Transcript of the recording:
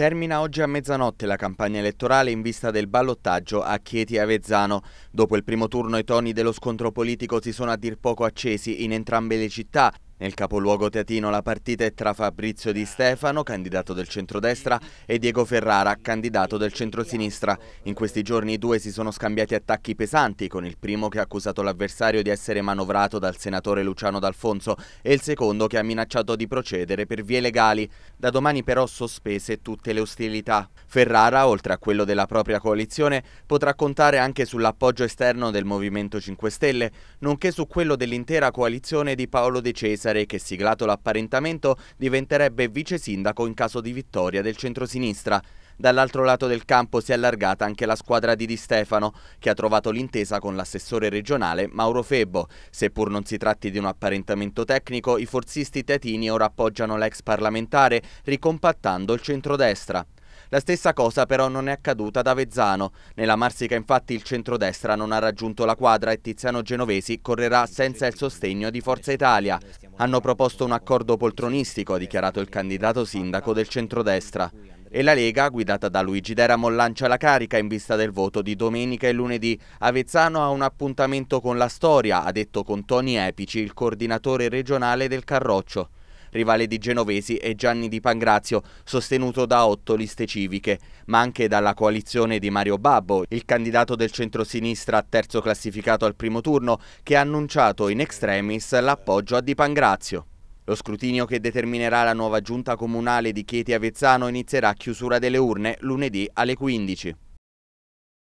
Termina oggi a mezzanotte la campagna elettorale in vista del ballottaggio a Chieti Avezzano. Dopo il primo turno i toni dello scontro politico si sono a dir poco accesi in entrambe le città, nel capoluogo teatino la partita è tra Fabrizio Di Stefano, candidato del centrodestra, e Diego Ferrara, candidato del centrosinistra. In questi giorni i due si sono scambiati attacchi pesanti, con il primo che ha accusato l'avversario di essere manovrato dal senatore Luciano D'Alfonso e il secondo che ha minacciato di procedere per vie legali. Da domani però sospese tutte le ostilità. Ferrara, oltre a quello della propria coalizione, potrà contare anche sull'appoggio esterno del Movimento 5 Stelle, nonché su quello dell'intera coalizione di Paolo De Cesare Cesare che, siglato l'apparentamento, diventerebbe vice sindaco in caso di vittoria del centrosinistra. Dall'altro lato del campo si è allargata anche la squadra di Di Stefano, che ha trovato l'intesa con l'assessore regionale Mauro Febbo. Seppur non si tratti di un apparentamento tecnico, i forzisti tetini ora appoggiano l'ex parlamentare, ricompattando il centrodestra. La stessa cosa però non è accaduta ad Avezzano. Nella Marsica infatti il centrodestra non ha raggiunto la quadra e Tiziano Genovesi correrà senza il sostegno di Forza Italia. Hanno proposto un accordo poltronistico, ha dichiarato il candidato sindaco del centrodestra e la Lega, guidata da Luigi Deramo, lancia la carica in vista del voto di domenica e lunedì. Avezzano ha un appuntamento con la storia, ha detto con toni epici il coordinatore regionale del Carroccio rivale di Genovesi e Gianni Di Pangrazio, sostenuto da otto liste civiche, ma anche dalla coalizione di Mario Babbo, il candidato del centro-sinistra terzo classificato al primo turno, che ha annunciato in extremis l'appoggio a Di Pangrazio. Lo scrutinio che determinerà la nuova giunta comunale di Chieti Avezzano inizierà a chiusura delle urne lunedì alle 15.